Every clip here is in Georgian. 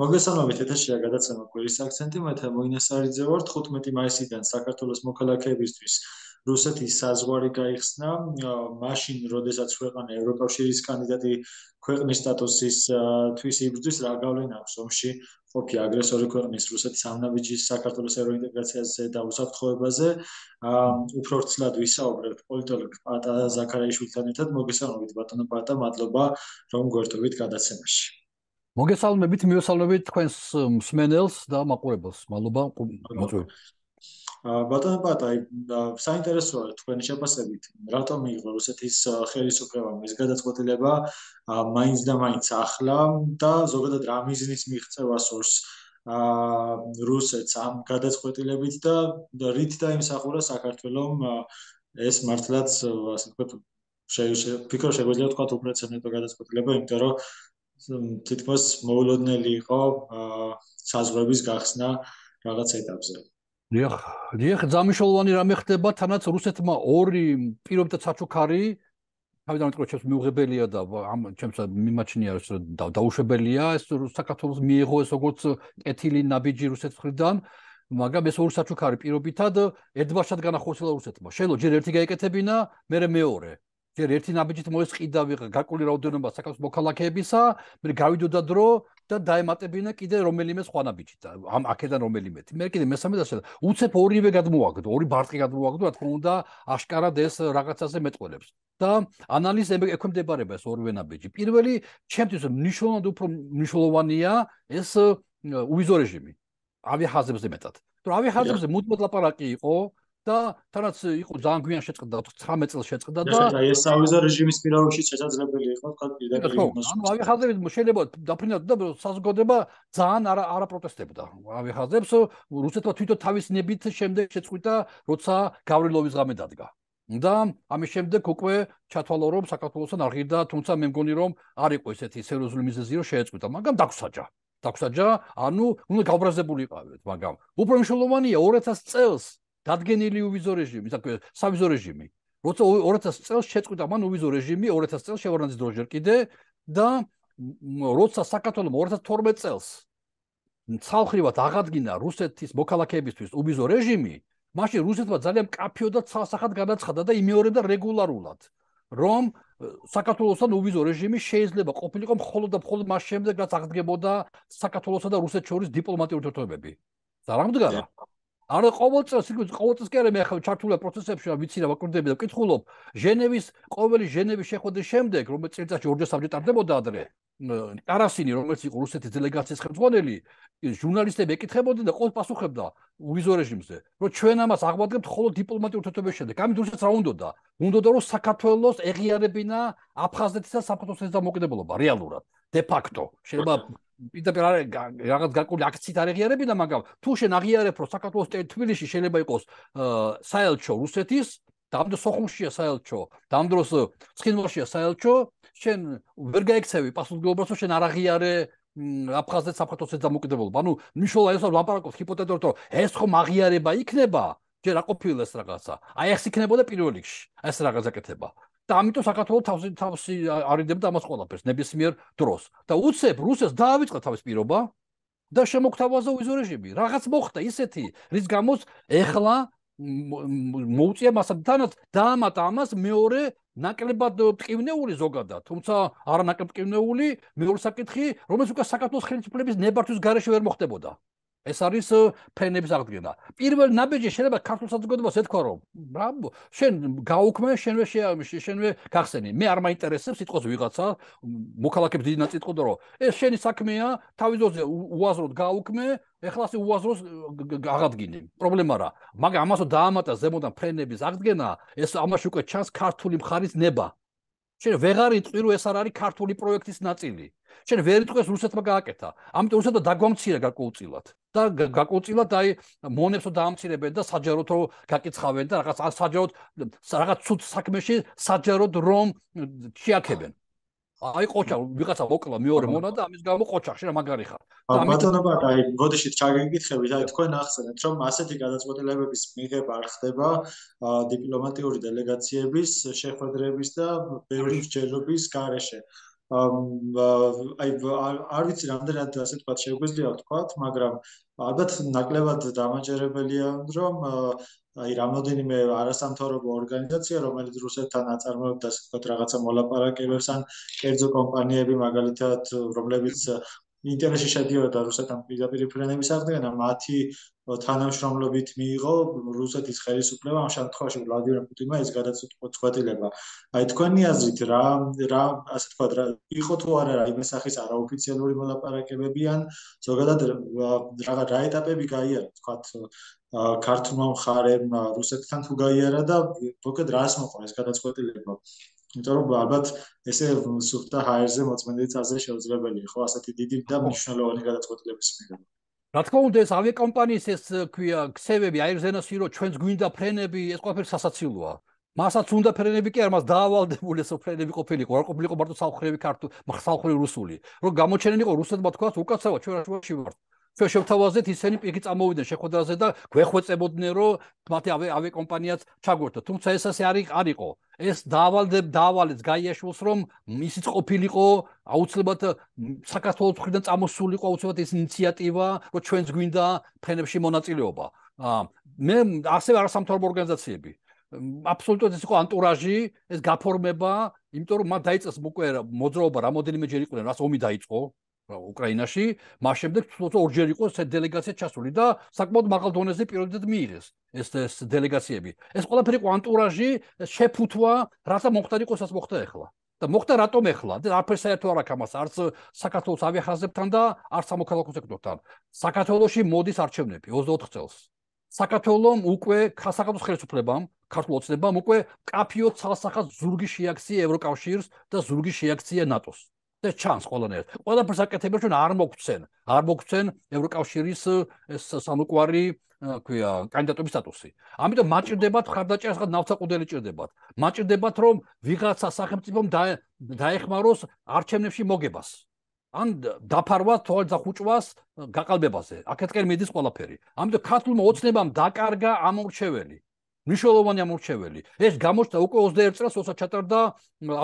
მოგესალმებით ეთერშია გადაცემა კვირის აქცენტი მე თემოინესარიძე ვარ 15 მაისიდან საქართველოს მოქალაქეებისთვის რუსეთის საზღვარი გაიხსნა მაშინ როდესაც ქვეყანა ევროკავშირის კანდიდატი ქვეყნის სტატუსისთვის იბრძვის რა გავლენა აქვს ომში ყოფი აგრესორი ქვეყნის რუსეთის ამნაბიჯის საქართველოს ევროინტეგრაციაზე და უსაფრთხოებაზე უფრო ცნად ვისაუბრებთ პოლიტოლოგ პატა ზაქარაიშვილთან ერთად მოგესალმებით ბატონო პატა მადლობა რომ გვერდობით გადაცემაში მოგესალმებით, მიესალმებით თქვენს მსმენელს და მაყურებელს. მადლობა. მოწვევით. ა ბატონო პატაი, საინტერესოა თქვენი შეფასებით, რატომ იყო რუსეთის ხელისუფლებამ ეს გადაწყვეტილება მაინც და მაინც ახლა და ზოგადად რა მიზნის მიღწევას ორს ა რუსეთს ამ გადაწყვეტილებით და რით დაიმსახურა საქართველოს ეს მართლაც ასე ვთქვათ შეიძლება ფიქრობ შეგვიძლია თქვა უპრეცედენტო გადაწყვეტილება, იმიტომ რომ თითქოს მოულოდნელი იყო საზღვების გახსნა რაღაც ეტაპზე. დიახ, დიახ, ძამიშოვანი რამე ხდება, თანაც რუსეთმა ორი პირობიტა საჩუქარი თავიდან უკვე ჩემს მიუღებელია და ამ ჩემს მიმაჩნია ის რომ დაუშვებელია ეს საქართველოს მიიღო ეს როგორც კეთილი ნაბიჯი რუსეთ ხრიდან მაგრამ ეს ორი საჩუქარი პირობითად ერთბაშად განახორციელა რუსეთმა შეიძლება ჯერ ერთი გაეკეთებინა მერე მეორე ჯერ ერთი ნაბიჯით მოესყიდა ვიღა გაკული რაოდენობა საქართველოს მოქალაქეებისა, მე გავიდოდა დრო და დაემატებინა კიდე რომელიმე სხვა ნაბიჯით. ამ აქედან რომელიმე. მე კიდე მესამე დასე უცებ ორივე გადმოვაგდო, ორი ბარტყი გადმოვაგდო, რა თქმა უნდა, აშკარად ეს რაღაცაზე მეტყოლებს. და ანალიზ ექვემდებარება ეს ორივე ნაბიჯი. პირველი, ჩემთვის მნიშვნელოვანი უფრო მნიშვნელოვანია ეს უიზო რეჟიმი. ავიახაზებზე მეტად. თუ ავიახაზებზე მუდმოდ ლაპარაკი იყო, და თანაც იყო ძალიან გვიან შეჭდა 19 წელს შეჭდა და ეს ავიზა რეჟიმის პირობებში შესაძლებელი იყო თქვა პირდაპირ ანუ ავიხაზებს შეიძლება დაფრინოთ და საზოგადება ძალიან არ არაპროტესტებდა ავიხაზებს რუსეთმა თვითონ თავის ნებით შემდეგ შეწყვიტა როცა გავრილოვის ღამე დადგა და ამის შემდეგ უკვე ჩათვალო რომ საქართველოსთან არ ღირდა თუმცა მე მგონი რომ არ იყო ესეთი სერიოზული მიზეზი რომ შეეწყვიტა მაგრამ დაგვსაჯა დაგვსაჯა ანუ უნდა გაუბრაზებულიყავით მაგრამ უპრო მნიშვნელოვანია 2000 წელს დადგენილი უვიზო რეჟიმი, სავიზო რეჟიმი. როცა 2000 წელს შეწყვიტა მან უვიზო რეჟიმი 2000 წელს შევარდნაძის დროს ჯერ კიდე და როცა საქართველოს 2012 წელს ცალხრივად აღადგინა რუსეთის მოქალაქეებისთვის უვიზო რეჟიმი, მაშინ რუსეთმა ძალიან კაფიოდა ცალსახად გადაცხადა და იმეორებდა რეგულარულად, რომ საქართველოსთან უვიზო რეჟიმი შეიძლება ყოფილიყო მხოლოდ და მხოლოდ მას შემდეგ, რაც აღდგებოდა საქართველოსა და რუსეთ შორის დიპლომატიური ურთიერთობები. და რამდგარა? არა ყოველ წელს იგი ყოველ წელს კი არა მე ახლა ჩართულა პროცესებში რა ვიცი რა ვაკვირდები და ვკითხულობ ჟენევის ყოველი ჟენევის შეხვედრის შემდეგ რომელიც წელიწადში ორჯერ საბჭოთარდებოდა ადრე ტარასინი რომელიც იყო რუსეთის დელეგაციის ხელმძღვანელი ჟურნალისტები ეკითხებოდნენ და ყოველ პასუხებდა უვიზო რეჟიმზე რომ ჩვენ ამას აღვადგენთ მხოლოდ დიპლომატიურ თვითობებს შემდეგ ამით რუსეთს რა უნდოდა უნდოდა რომ საქართველოს ეღიარებინა აფხაზეთისა საქართველოს ეს დამოკიდებულება რეალურად დე ფაქტო შეიძლება პირდაპირ არ რაღაც გარკული აქციით არიღიარები და მაგალ თუ შენ აღიარებ რომ საქართველოს თბილისში შეიძლება იყოს საელჩო რუსეთის დამდო სოხუმშია საელჩო დამდროს ცხინვალშია საელჩო შენ ვერ გაიქცევი პასუხისმგებლობას რომ შენ არ აღიარე აფხაზეთ საქართველოს დამოუკიდებლობა ანუ მიშოლა ეს ლაპარაკობს ჰიპოთეტორთო ეს ხომ აღიარება იქნება ჯერ აყოფილეს რაღაცა აი ეს იქნებოდა პირველ რიგში ეს რაღაცა კეთება და ამიტომ საქართველოს თავს თავს არიდებდა მას ყველაფერს ნებისმიერ დროს და უცებ რუსეს დაავიწყა თავის პირობა და შემოქთავაზა ვიზო რეჟიმი რაღაც მოხდა ისეთი რის გამოც ეხლა მოუწია მას თანაც დაამატა ამას მეორე ნაკლებად პკივნეული ზოგადად თუმცა არ ნაკლებად პკივნეული მეორე საკითხი რომელიც უკვე საქართველოს ხელისუფლების ნებართვის გარშე ვერ მოხდებოდა ეს არის ფენების აღდგენა. პირველ ნაბეჯი შეიძლება ქართულ საზოგადოებას ეთქვა რომ ბრავო, შენ გაუქმე, შენვე შეამში, შენვე გახსენი. მე არ მაინტერესებს სიტყვაზე ვიღაცა მოქალაქებს დიდი ნაწილი წყდო რომ ეს შენი საქმეა, თავიზოზე უაზროდ გაუქმე, ეხლასე უაზროს აღადგინე. პრობლემა რა. მაგრამ ამასო დაამატა ზემოდან ფენების აღდგენა, ეს ამაში უკვე ჩანს ქართული მხარის ნება. შენ ვეღარ იწვი რომ ეს არ არის ქართული პროექტის ნაწილი. შენ ვერ იწვის რუსეთმა გააკეთა. ამიტომ რუსეთმა დაგვამციერა გარკვეულწილად. და გაკუწილა და აი მონებსო დაამცირებენ და საჯაროდ რომ გაკიცხავენ და რაღაც საჯაროდ რაღაც ცუდ საქმეში საჯაროდ რომ შეაქებენ აი ყოჩა ვიღაცა მოკლა მეორე მონა და ამის გამო ყოჩახში რა მაგარი ხარ ბატონობა და აი გოდიშით ჩაგეკითხებით აი თქვენ ახსენეთ რომ ასეთი გადაწყვეტილებების მიღება ხდება დიპლომატიური დელეგაციების შეხვედრების და ბევრი ჯერობის გარეშე აი არ ვიცი რამდენად ასე თქვა შეგვიძლია თქვა, მაგრამ ალბათ ნაკლებად დამაჯერებელია, რომ აი რამოდენიმე არასამთავრობო ორგანიზაცია, რომელიც რუსეთთან აწარმოებდა ასე თქვა რაღაცა მოლაპარაკებებს ან კერძო კომპანიები მაგალითად, რომლებიც ინტერესში შედიოდა რუსეთთან პირდაპირ ფრენების აღდგენა, მათი თანამშრომლობით მიიღო რუსეთის ხელისუფლება ამ შემთხვევაში ვლადიმერ პუტინმა ეს გადაწყვეტილება. აი თქვენი აზრით რა რა ასე თქვა რა იყო თუ არა რა იმის ახის არაოფიციალური მოლაპარაკებები ან ზოგადად რა რა ეტაპები გაიარა თქვა ქართულმა მხარემ რუსეთთან თუ გაიარა და თქო რას მოყვა ეს გადაწყვეტილება. იმიტომ რომ ალბათ ესე სუფთა ჰაერზე მოწმენდით ასე შეუძლებელი ხო ასეთი დიდი და მნიშვნელოვანი გადაწყვეტილების მიღება. რა თქმა უნდა ეს ავიაკომპანიის ეს ქვია ქსევები აიზენას ირო ჩვენს გვინდა ფრენები ეს ყველაფერი სასაცილოა მასაც უნდა ფრენები კი არ მას დაავალდებული ეს ფრენები ყოფილიყო არ ყოფილიყო მარტო სამხრივი ქართული სამხრივი რუსული რომ გამოჩენენ იყო რუსეთმა თქვა უკაცრავად ჩვენ რუსებში ვართ ფიო შევთავაზეთ ისინი იგი წამოვიდნენ შეხვედრაზე და გვეხვეწებოდნენ რომ მათი ავე ავე კომპანიაც ჩაგვერთო თუმცა ეს ასე არ არისო ეს დავალდებ დავალეს გაიაშულს რომ მისიც ყოფილიყო აუცილებლად საქართველოს მხრიდან წამოსულიყო აუცილებლად ეს ინიციატივა რომ ჩვენს გვინდა ფენებში მონაწილეობა მე ასე არასამთავრობო ორგანიზაციები აბსოლუტურად ეს იყო ანტურაჟი ეს გაფორმება იმიტომ რომ მათ დაიწეს უკვე მოძრაობა რამოდენიმეჯერ იყვნენ რას ომი დაიწყო უკრაინაში, მას შემდეგ თვითონ ორჯერ იყო ეს დელეგაცია ჩასული და საკმაოდ მაღალ დონეზე პირველად მიიღეს ეს ეს დელეგაციები. ეს ყველაფერი კვანტურაჟი, შეფუთვა, რასა მოხდა იყოს ასე მოხდა ეხლა. და მოხდა რატომ ეხლა? და არ ფესაერთო არა ქამას, არც საქართველოს ავიახაზებთან და არც სამოქალაქო სექტორთან. საქართველოში მოდის არჩევნები 24 წელს. საქართველოს უკვე საქართველოს ხელისუფლებამ, ქართულ ოცნებამ უკვე კაფიო ცალსახაც ზურგი შეაქცია ევროკავშირს და ზურგი შეაქცია ნატოს. და ჩანს ყველანაირად. ყველაფერს აკეთებს ჩვენ არ მოგვცენ, არ მოგვცენ ევროკავშირის ეს სამოყვარი, ქვია, კანდიდატობის სტატუსი. ამიტომ მაჭirdებათ ხარდაჭერას ხარ ნავთაყუდელი ჭirdებათ. მაჭirdებათ რომ ვიღაცა სახელმწიფომ დაეხმაროს არჩევნებში მოგებას. ან დაფარვა თოლზე ხუჭვას გაყალბებაზე. აქეთკენ მიდის ყველაფერი. ამიტომ ქართულმა ოცნებამ დაკარგა ამ მოჩევენი. მნიშვნელოვანი ამორჩეველი. ეს გამოჩნდა უკვე 21 წელს, როცა ჩატარდა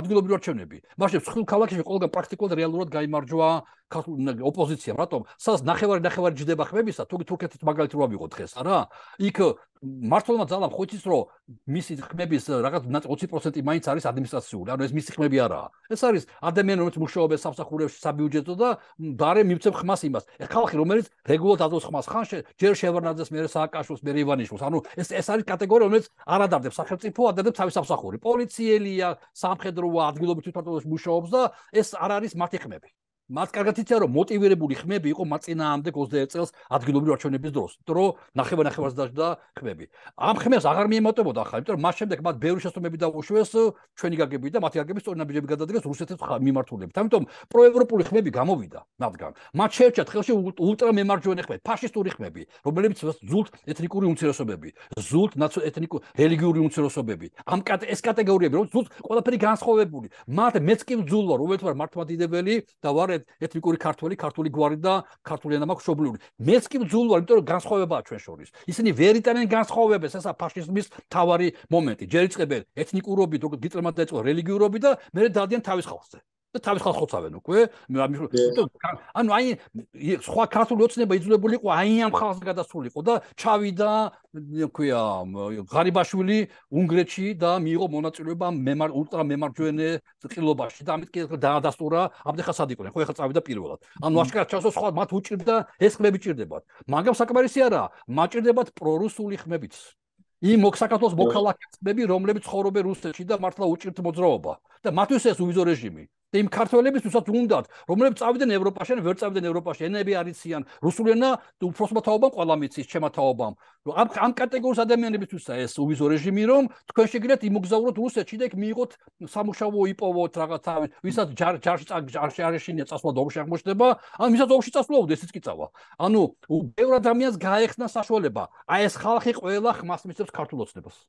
ადგილობრივი არჩევნები. მაშინ ცხრილ ქალაქში ყველგან პრაქტიკულად რეალურად გამოიმარჯვა ოპოზიციამ რატომ სას ნახევარი ნახევარი ჯდება ხმებისა თუ თურქეთის მაგალითი რომ ავიღოთ ხეს არა იქ მართლმა ძალამ ხოჭის რომ მისი ხმების э, რაღაც 20% მაინც არის ადმინისტრაციული ანუ ეს მისი ხმები არაა ეს არის ადამიანი რომელიც მუშაობს სამსახურებში საბიუჯეტო და ბარემ მივცემ ხმას იმას ეს ხალხი რომელიც რეგულად აძლევს ხმას ხან ჯერ შევარნაძეს მე საკაშოს მე ივანიშოს ანუ ეს ეს არის კატეგორია რომელიც არ ადარდებს სახელმწიფო ადარდებს თავის სამსახური პოლიციელია სამხედროა ადგილობრივი თვითმფრინავის მუშაობს და ეს არ არის მათი ხმები მას კარგად იციან რომ მოტივირებული ხმები იყო მაწინააღმდეგ 21 წელს ადგილობრივი არჩევნების დროს. იმიტომ რომ ნახევარ ნახევარს დაშდა ხმები. ამ ხმებს აღარ მიემატებოდა ახლა, იმიტომ რომ მას შემდეგ მათ ბევრი შეთანხმები დაუშვეს ჩვენი გაგები და მათი გაგების სწორი ნაბიჯები გადადგეს რუსეთის მიმართულებით. ამიტომ პროევროპული ხმები გამოვიდა მათგან. მათ შეერჩათ ხელში ულტრამემარჯვენე ხმები, ფაშისტური ხმები, რომლებიც ზულტ ეთნიკური უმცირესობები, ზულტ ნაცო ეთნიკური რელიგიური უმცირესობები. ამ ეს კატეგორიები რომ ზულტ ყველაფერი განსხოვებული. მათ მეც კი ძულვა, რომელთ ვარ მართმადიდებელი და ვარ ეთნიკური ქართველი, ქართული გვარი და ქართული ენა მაქვს შობლიური. მეც კი ბძულვარ, იმიტომ რომ განსხვავებაა ჩვენ შორის. ისინი ვერ იტანენ განსხვავებას, ესაა ფაშიზმის თავარი მომენტი. ჯერ იწყებენ ეთნიკურობით, როგორც გიტრმა დაიწყო რელიგიურობით და მერე დადიან თავის ხალხზე. და თავის ხალხს ხოცავენ უკვე ანუ აი სხვა ქართული ოცნება იძულებულიყო აი ამ ხალხს გადასულიყო და ჩავიდა თქვია ღარიბაშვილი უნგრეთში და მიიღო მონაწილეობა მემარ ულტრა მემარჯვენე წილობაში და ამით კი დაადასტურა აბდეხასადი ყველა ხო ეხლა წავიდა პირველად ანუ აშკარად ჩანს რომ სხვა მათ უჭირდა ეს ხმები ჭირდებათ მაგრამ საკმარისი არა მაჭირდებათ პრორუსული ხმებიც იმ მოსახლეობის მოქალაქეებს ხმები რომლებიც ხორობენ რუსეთში და მართლა უჭირთ მოძრაობა და მათთვის ეს უვიზო რეჟიმი და იმ ქართველებისთვისაც უნდათ, რომლებიც წავიდნენ ევროპაში, ან ვერ წავიდნენ ევროპაში, ენები არიციან, რუსული ენა უფროსმათაობამ ყველა მიცის, შემათაობამ. ამ ამ კატეგორიის ადამიანებისთვისა ეს უვიზო რეჟიმი რომ თქვენ შეგიძლიათ იმოგზაუროთ რუსეთში და იქ მიიღოთ სამუშაო იპოვოთ რაღაცა, ვისაც ჯარში ჯარში არეშინია წასვლა დომში აღმოჩნდება, ან ვისაც დომში წასვლა უდეს ისიც კი წავა. ანუ ბევრ ადამიანს გაეხსნა საშუალება, აი ეს ხალხი ყველა ხმას მისცემს ქართულოცნებას.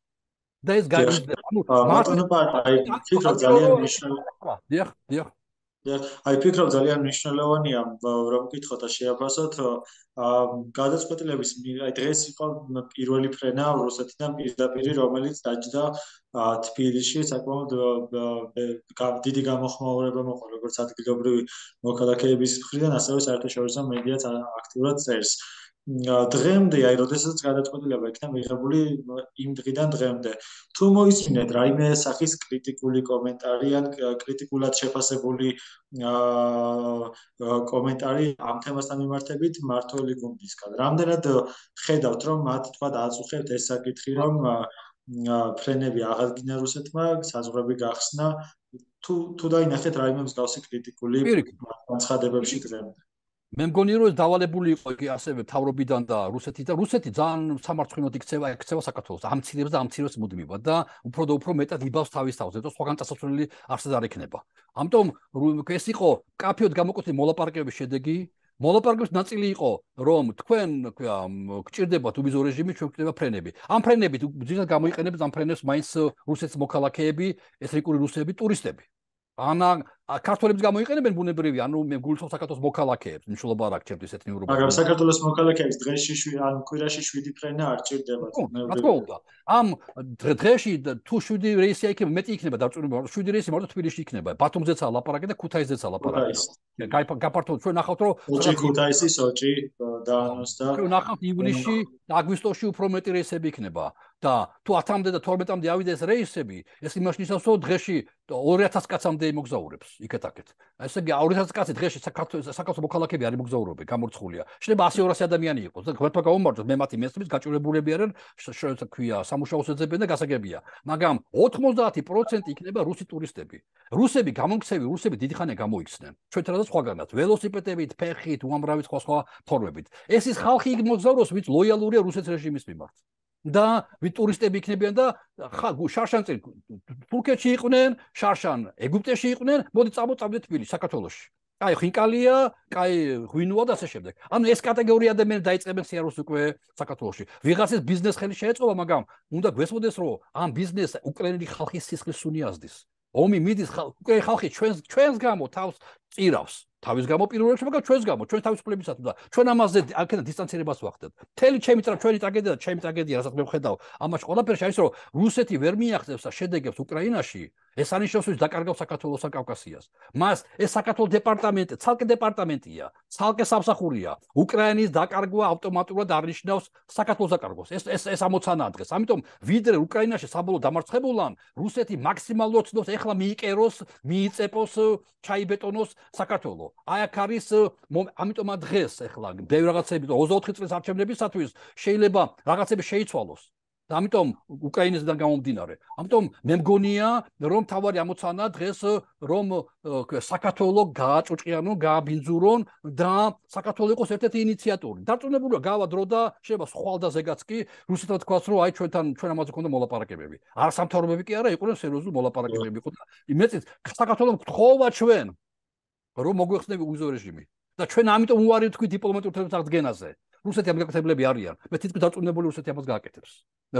და ეს გაიზრდება. ანუ ფიქრობ ძალიან მნიშვნელოვანია. დიახ, დიახ. აი ფიქრობ ძალიან მნიშვნელოვანია რომ გითხოთ და შეაფასოთ გადაწყვეტილების აი დღეს იყო პირველი ფრენა რუსეთიდან პირდაპირი რომელიც დაჯდა თბილისში საკმაოდ დიდი გამოხმაურება მოყვა როგორც ადგილობრივი მოქალაქეების მხრიდან ასევე საერთაშორისო მედიაც აქტიურად წერს დღემდე, აი, როდესაც გადაწყვეტილება იქნა მიღებული იმ დღიდან დღემდე, თუ მოიცინეთ რაიმე სახის კრიტიკული კომენტარი ან კრიტიკულად შეფასებული აა კომენტარი ამ თემასთან მიმართებით მართველი გუნდისგან. რამდენად ხედავთ, რომ მათ თქვა დააწუხეთ ეს საკითხი, რომ ფრენები აღადგინა რუსეთმა, საზღვრები გახსნა, თუ თუ დაინახეთ რაიმე მსგავსი კრიტიკული განცხადებებში დღემდე. მე მგონი რომ ეს დავალებული იყო იგი ასევე თავრობიდან და რუსეთის და რუსეთი ძალიან სამარცხინოდ იქცევა იქცევა საქართველოს ამცირებს და ამცირებს მუდმივად და უფრო და უფრო მეტად იბავს თავის თავზე და სხვაგან დასასწრელი არსად არ ექნება ამიტომ ეს იყო კაფეოდ გამოკეთილი მოლაპარაკების შედეგი მოლაპარაკების ნაწილი იყო რომ თქვენ თქვა გჭირდებათ უბიზო რეჟიმი ჩვენ გვქნება ფრენები ამ ფრენებით ძირითადად გამოიყენებს ამ ფრენებს მაინც რუსეთის მოქალაქეები ესრიკული რუსები ტურისტები ანა ქართველებს გამოიყენებენ ბუნებრივი ანუ მე გულწოს საქართველოს მოქალაქეებს მნიშვნელობა არ აქვს ჩემთვის ეთნიკური მაგრამ საქართველოს მოქალაქეებს დღეში ანუ კვირაში 7 ფრენა არ ჭირდება რა თქმა უნდა ამ დღეში თუ 7 რეისი აიქნება მეტი იქნება დაწურული 7 რეისი მარტო თბილისში იქნება ბათუმზეც ალაპარაკე და ქუთაისზეც ალაპარაკე გაპარტო ჩვენ ნახავთ რომ ოჭი ქუთაისი ოჭი დაანოს და ჩვენ ნახავთ ივნისში აგვისტოში უფრო მეტი რეისები იქნება და თუ 10-მდე და 12-მდე ავიდეს რეისები ეს იმას ნიშნავს რომ დღეში 2000 კაცამდე იმოგზაურებს იქეთ აკეთ. ესე იგი 2000 კაცი დღეს საქართველოს საქართველოს მოქალაქეები არ იმგზავრობენ, გამორცხულია. შეიძლება 100-200 ადამიანი იყოს და გვერდთა გაუმარჯოს, მე მათი მესმის გაჭირებულები არიან, შეიძლება ქვია, სამუშაოს ეძებენ და გასაგებია. მაგრამ 90% იქნება რუსი ტურისტები. რუსები გამონქცევი, რუსები დიდი ხანია გამოიქცნენ. ჩვენ თრა და სხვაგანაც, ველოსიპედებით, ფეხით, უამრავი სხვა სხვა ფორმებით. ეს ის ხალხი იმგზავროს, ვინც ლოიალურია რუსეთის რეჟიმის მიმართ. და ვიტურისტები იქნებიან და ხა შარშანწი თურქეთში იყვნენ, შარშან ეგვიპტეში იყვნენ, მოდი წამოწავდეთ თბილისს, საქართველოსში. კაი ხინკალია, კაი ღვინოა და ასე შემდეგ. ანუ ეს კატეგორია ადამიანები დაიწყებენ სიარულს უკვე საქართველოში. ვიღაცის ბიზნეს ხელი შეეწყობა, მაგრამ უნდა გვესმოდეს, რომ ამ ბიზნესს უკრაინელი ხალხის სისხლის სუნი აზდის. ომი მიდის ხალხი ჩვენს ჩვენს გამო თავს წირავს. თავის გამო პირველებს მაგრამ ჩვენს გამო ჩვენ თავის ფლებსაც უნდა ჩვენ ამაზე აქედან დისტანცირებას ვახდებთ მთელი ჩემი წრა ჩვენი ტრაგედია ჩემი ტრაგედია რასაც მე ვხედავ ამაში ყველაფერში არის რომ რუსეთი ვერ მიაღწევს და შედეგებს უკრაინაში ეს არის შოუს დაკარგავს საქართველოს კავკასიას. მას ეს საქართველოს დეპარტამენტი, ცალკე დეპარტამენტია, ცალკე სამსახურია. უკრაინის დაკარგვა ავტომატურად არნიშნავს საქართველოს დაკარგვას. ეს ეს ეს ამოცანაა დღეს. ამიტომ ვიდრე უკრაინაში საბოლოო დამარცხებულან, რუსეთი მაქსიმალურად ცდილობს ეხლა მიიკეროს, მიიწეპოს, ჩაიბეტონოს საქართველო. აი აქ არის ამიტომა დღეს ეხლა ბევრ რაღაცები და 24 წელს არჩევნებისათვის შეიძლება რაღაცები შეიცვალოს. ამიტომ უკრაინისგან გამომდინარე. ამიტომ მე მგონია, რომ თავარი ამოცანა დღეს რომ საქართველოს გააჭუჭიანონ, გააბინძურონ და საქართველოს იყოს ერთ-ერთი ინიციატორი. დარწმუნებულია, გავა დრო და შეიძლება სხვალდა ზეგაც კი რუსეთთან თქვას, რომ აი ჩვენთან ჩვენ ამაზე კონდა მოლაპარაკებები. არ სამთავრობები კი არა, იყვნენ სერიოზული მოლაპარაკებები ხო და იმეც საქართველოს გთხოვა ჩვენ რომ მოგვეხსნები უზო რეჟიმი და ჩვენ ამიტომ უარი ვთქვი დიპლომატიურ თემებს აღდგენაზე. რუსეთი ამგაკეთებლები არიან მე თვითონ დარწმუნებული რუსეთი ამას გააკეთებს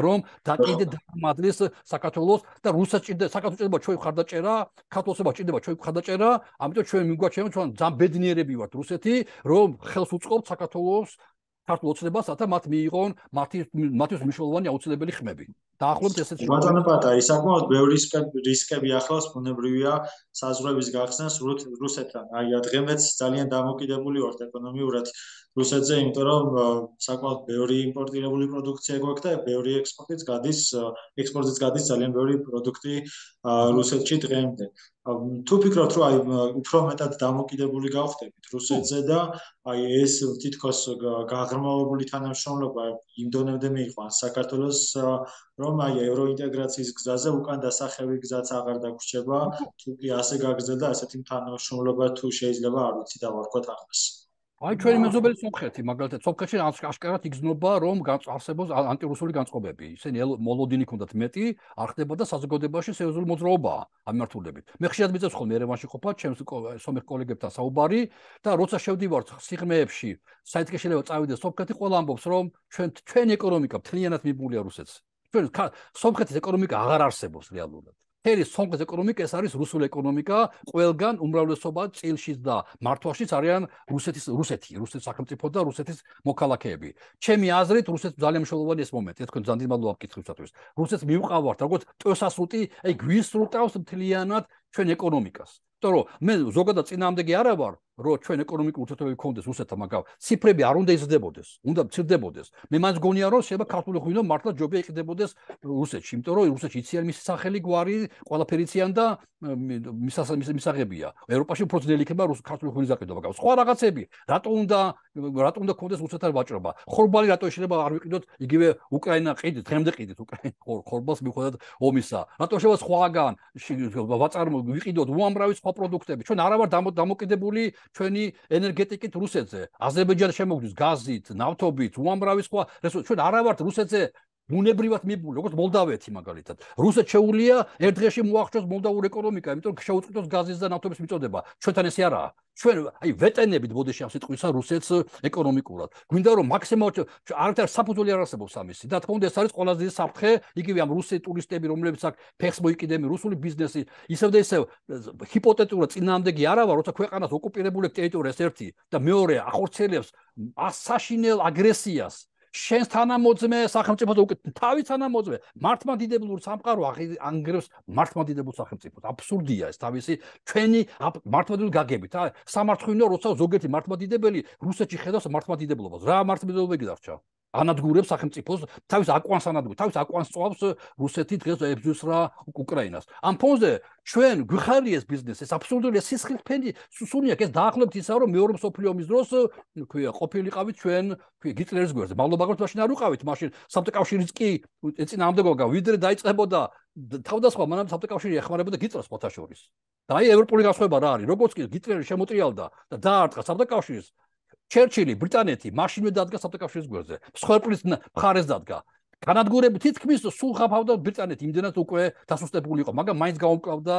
რომ დაკიდე დამადლეს საქართველოს და რუსეთ ჭირდება საქართველოს ჭირდება ჩვენი ხარდაჭერა ქართლოსება ჭირდება ჩვენი ხარდაჭერა ამიტომ ჩვენ მიგვაჩემთ ჩვენ ძალიან ბედნიერები ვართ რუსეთი რომ ხელს უწყობთ საქართველოს ქართულ ოცნებას ათა მათ მიიღონ მათი მათი მშვენივარი აუცილებელი ხმები დაახლოებით ესეც ბატონო პატა ის საკმაოდ ბევრი რისკები ახლავს ბუნებრივია საზღვრების გახსნას რუსეთთან აი ადგემეც ძალიან დამოკიდებული ვართ ეკონომიურად რუსეთზე იმიტომ რომ საკმაოდ ბევრი იმპორტირებული პროდუქცია გვაქვს და ბევრი ექსპორტიც გადის ექსპორტიც გადის ძალიან ბევრი პროდუქტი რუსეთში დღემდე თუ ფიქრობთ რომ აი უფრო მეტად დამოკიდებული გავხდებით რუსეთზე და აი ეს თითქოს გაღრმავებული თანამშრომლობა იმდონემდე მიიყვა საქართველოს რომ აი ევროინტეგრაციის გზაზე უკან დასახევი გზაც აღარ დაგრჩება თუ კი ასე გაგრძელდა ასეთი თანამშრომლობა თუ შეიძლება არ ვიცი დავარქვათ ახლა აი ჩვენი მეზობელი სომხეთი მაგალითად სომხეთში აშკარად იგზნობა რომ განწარსებოს ანტირუსული განწყობები ისინი მოლოდინი ქონდათ მეტი არ ხდებოდა საზოგადოებაში სერიოზული მოძრაობა ამ მიმართულებით მე ხშირად მიწევს ხოლმე ერევანში ხופა ჩემს სომეხ კოლეგებთან საუბარი და როცა შევდივართ სიღმეებში საერთოდ შეიძლება წავიდეს სომხეთი ყველა ამბობს რომ ჩვენ ჩვენი ეკონომიკა მთლიანად მიმულია რუსეთს ჩვენ სომხეთის ეკონომიკა აღარ არსებობს რეალურად ფერი სონგის ეკონომიკა ეს არის რუსული ეკონომიკა, ყველგან უმრავლესობა წილშიც და მართვაშიც არიან რუსეთის რუსეთი, რუსეთის სახელმწიფო და რუსეთის მოქალაქეები. ჩემი აზრით, რუსეთს ძალიან მნიშვნელოვანია ეს მომენტი, თქვენ ძალიან დიდ მადლობა გიქცევთვის. რუსეთს მიუყვართ, როგორც ტოსას უტი, აი გვისრუტავს მთლიანად ჩვენ ეკონომიკას. იმიტომ რომ მე ზოგადად წინამდეგი არა ვარ, რო ჩვენ ეკონომიკურ უთათობები გქონდეს რუსეთთან მაგავ, ციფრები არ უნდა იზრდებოდეს, უნდა მცირდებოდეს. მე მას გონია რომ შეიძლება ქართული ხუინო მართლა ჯობია იყიდებოდეს რუსეთში, იმიტომ რომ რუსეთში იციან მის სახელი გვარი, ყველაფერი ციან და მისასალმის მისაღებია. ევროპაში უფრო ძნელი იქნება რუს ქართული ხუინის აკეთება მაგავ. სხვა რაღაცები, რატო უნდა რატო უნდა გქონდეს რუსეთთან ვაჭრობა? ხორბალი რატო შეიძლება არ ვიყიდოთ იგივე უკრაინა ყიდით, დღემდე ყიდით უკრაინა ხორბალს მიხოთ ომისა. რატო შეიძლება სხვაგან ვაწარმოო ვიყიდოთ უამრავი სხვა პროდუქტები? ჩვენ არავარ დამოკიდებული ჩვენი ენერგეტიკით რუსეთზე აზერბაიჯანს შემოგვდის გაზით ნავთობით უამრავი სხვა რესურსი ჩვენ არა ვართ რუსეთზე ბუნებრივად მიბული, როგორც მოლდავეთი მაგალითად. რუსეთ შეუულია ერთ დღეში მოახშოს მოლდავურ ეკონომიკა, იმიტომ რომ შეუწყვეტოს გაზის და ნავთობის მიწოდება. ჩვენთან ეს არაა. ჩვენ აი ვეტენებით ბოდიში ამ სიტყვისა რუსეთს ეკონომიკურად. გვინდა რომ მაქსიმალურად არანთან საფუძველი არ არსებობს ამისი. და თქო, ეს არის ყველაზე დიდი საფრთხე, იგივე ამ რუსი ტურისტები, რომლებიც აქ ფეხს მოიკიდემი რუსული ბიზნესი, ისევ და ისევ ჰიპოთეტურად წინაამდეგი არ ავა, როცა ქვეყანას ოკუპირებული ტერიტორია ეს ერთი და მეორე ახორცელებს ასაშინელ აგრესიას. შენს თანამოძმე სახელმწიფოზე უკეთ თავი თანამოძმე მართმადიდებლურ სამყარო აღიანგრევს მართმადიდებლურ სახელმწიფოს აბსურდია ეს თავისი ჩვენი მართმადიდებლურ გაგებით აა სამართლინო როცა ზოგიერთი მართმადიდებელი რუსეთში ხედავს მართმადიდებლობას რა მართმადიდებლობა გიდარჩა ანადგურებს სახელმწიფოს თავის აკვანს ანადგურ თავის აკვანს წვავს э, რუსეთი დღეს ებზვის რა უკრაინას ამ ფონზე ჩვენ გვხარიეს ბიზნესი აბსოლუტურია სისხლფენი სუნია ეს დაახლოებით ისაა რომ მეორე მსოფლიო ომის დროს თქვია э, ყოფილიყავით ჩვენ თქვია გიტლერის გვერდზე მადლობა გქონთ მაშინ არ უყავით მაშინ საბჭოთა კავშირის კი ეცინაამდე გოგა ვიდრე დაიწყებოდა თავდასხმა მანამ საბჭოთა კავშირი ეხმარებოდა გიტლერს ფოთაშორის და აი ევროპული გასხვება რა არის როგორც კი გიტლერი შემოტრიალდა და დაარტყა საბჭოთა კავშირის ჩერჩილი ბრიტანეთი მაშინვე დადგა საპტაკავშირის გვერდზე მსხვერპლის მხარეს დადგა განადგურებით თითქმის სულ ხაფავდა ბრიტანეთი იმდენად უკვე დასუსტებული იყო მაგრამ მაინც გაუმკლავდა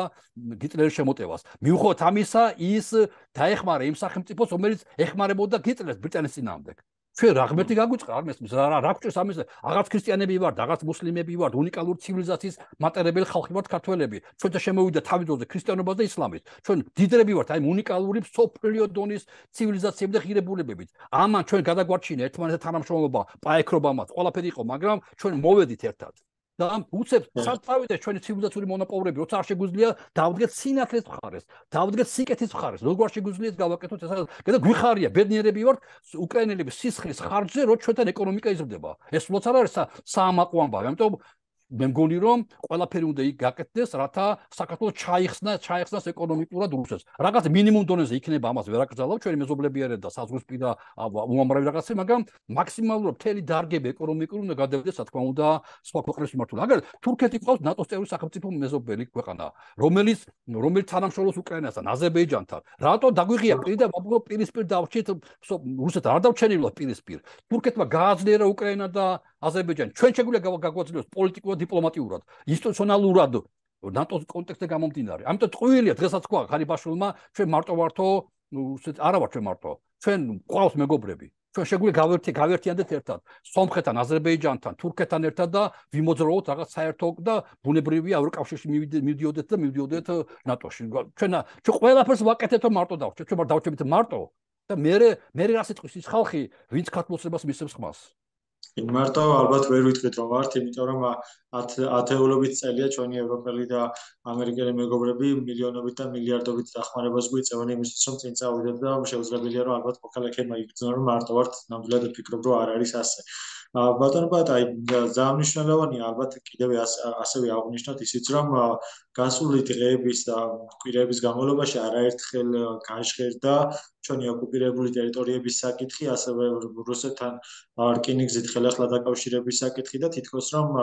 გიტლერის შემოტევას მიუხედავად ამისა ის დაეხმარა იმ სახელმწიფოს რომელიც ეხმარებოდა გიტლერს ბრიტანეთის ძინავდეგ ჩვენ რაღმერთი გაგვიწყარ მეც რა რა გჭირს ამის აღარც ქრისტიანები ვართ აღარც მუსლიმები ვართ უნიკალური ცივილიზაციის მატერებელი ხალხი ვართ ქართველები ჩვენ და შემოვიდა თავიდანვე ქრისტიანობა და ისლამით ჩვენ დიდრები ვართ აი უნიკალური სოფლიო დონის ცივილიზაციები და ღირებულებებით ამან ჩვენ გადაგვარჩინა ერთმანეთთან თანამშრომლობა პაექრობა მათ ყველაფერი იყო მაგრამ ჩვენ მოვედით ერთად და უცებ სამწავიდა ჩვენი ცივილიზაციური მონოპოვრები როცა არ შეგვიძლია დავდგეთ სინათლის მხარეს დავდგეთ სიკეთის მხარეს როგორ შეგვიძლია გავაკეთოთ ესა და გვიხარია ბედნიერები ვართ უკრაინელების სისხლის ხარჯზე რო ჩვენთან ეკონომიკა იზრდება ეს ლოცარ არის სამაყვანბა ამიტომ მე მგონი რომ ყველაფერი უნდა იქ გაკეთდეს, რათა საქართველოს ჩაიხსნა, ჩაიხსნას ეკონომიკურად რუსეთს. რაღაც მინიმუმ დონეზე იქნება ამას ვერ აკრძალავ ჩვენი მეზობლები არა და საზღვისპირა უამრავი რაღაცა, მაგრამ მაქსიმალურად მთელი დარგები ეკონომიკური უნდა გადადეს, რა თქმა უნდა, სხვა ქვეყნებში მართულ. აგერ თურქეთი ყავს ნატოს წევრი სახელმწიფო მეზობელი ქვეყანა, რომელიც რომელიც თანამშრომლობს უკრაინასთან, აზერბაიჯანთან. რატო დაგვიღია პირდა ვაპრო პირისპირ დავრჩით რუსეთს არ დავჩენილო პირისპირ. თურქეთმა გააძლიერა უკრაინა და აზერბაიჯანი ჩვენ შეგვიძლია გაგვაძლიოს პოლიტიკურად დიპლომატიურად ინსტიტუციონალურად ნატოს კონტექსტზე გამომდინარე ამიტომ ტყუილია დღესაც ხო ხარიბაშულმა ჩვენ მარტო ვართო ну все ара вообще марто ჩვენ ყავს მეგობრები ჩვენ შეგვიძლია გავერთი გავერთიანდეთ ერთად სომხეთთან აზერბაიჯანთან თურქეთთან ერთად და ვიმოძრაოთ რაღაც საერთო და ბუნებრივია ევროკავშირში მივიდეთ და მივიდეთ ნატოში ჩვენ ჩვენ ყველაფერს ვაკეთეთო მარტო დავჭერთ ჩვენ მარტო დავჭერთ მარტო და მე მე რას იტყვის ის ხალხი ვინც ქართულსებას მისცემს ხმას მარტო ალბათ ვერ ვიტყვით რომ ვართ, იმიტომ რომ 10 ათეულობით წელია ჩვენი ევროპელი და ამერიკელი მეგობრები მილიონობით და მილიარდობით დახმარებას გვიწევენ იმისთვის, რომ წინ წავიდეთ და შეუძლებელია რომ ალბათ მოქალაქემ იგრძნო რომ მარტო ვართ, ნამდვილად ვფიქრობ რომ არ არის ასე. ბატონო ბატაი ძალიან მნიშვნელოვანია ალბათ კიდევ ასევე აღნიშნოთ ისიც რომ გასული დღეების და კვირების განმავლობაში არაერთხელ განშხერდა ჩვენი ოკუპირებული ტერიტორიების საკითხი ასევე რუსეთთან რკინიგზით ხელახლა დაკავშირების საკითხი და თითქოს რომ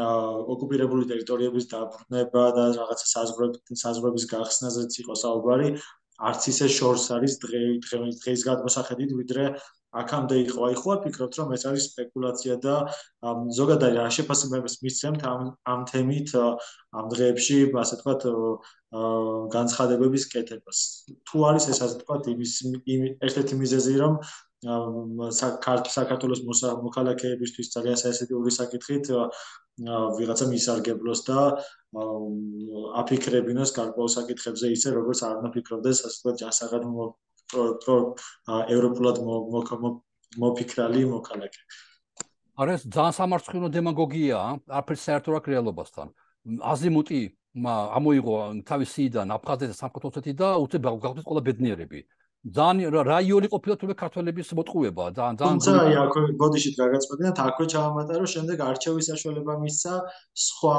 ოკუპირებული ტერიტორიების დაბრუნება და რაღაცა საზღვრების საზღვრების გახსნაზეც იყო საუბარი არც ისე შორს არის დღე დღეს გადმოსახედით ვიდრე აქამდე იყო აი ხო ვფიქრობ რომ ეს არის სპეკულაცია და ზოგადად რა შეფასებებს მისცემთ ამ ამ თემით ამ დღეებში ასე თქვა განცხადებების კეთებას თუ არის ეს ასე თქვა იმის ერთ-ერთი მიზეზი რომ საქართველოს მოქალაქეებისთვის ძალიან სასიტიური საკითხით ვიღაცა მისარგებლოს და აფიქრებინოს გარკვეულ საკითხებზე ისე როგორც არ უნდა ფიქრობდეს ასე თქვა ჯასაღად პრო პრო ევროპულად მოფიქრალი მოქალაქე. არა, ძალიან სამართლიანო დემაგოგია, არაფერს საერთო აქვს რეალობასთან. აზიმუტი ამოიღო თავისი და აფხაზეთის სამკუთხედი და უცებ გავგავდეთ ყველა ბედნიერები. ძალიან რაიოლი ყოფილა თუმცა ქართველების მოტყუება ძალიან ძალიან თუმცა აქვე გოდიშით გაგაცმადინათ აქვე ჩავამატა რომ შემდეგ არჩევის საშუალება მისცა სხვა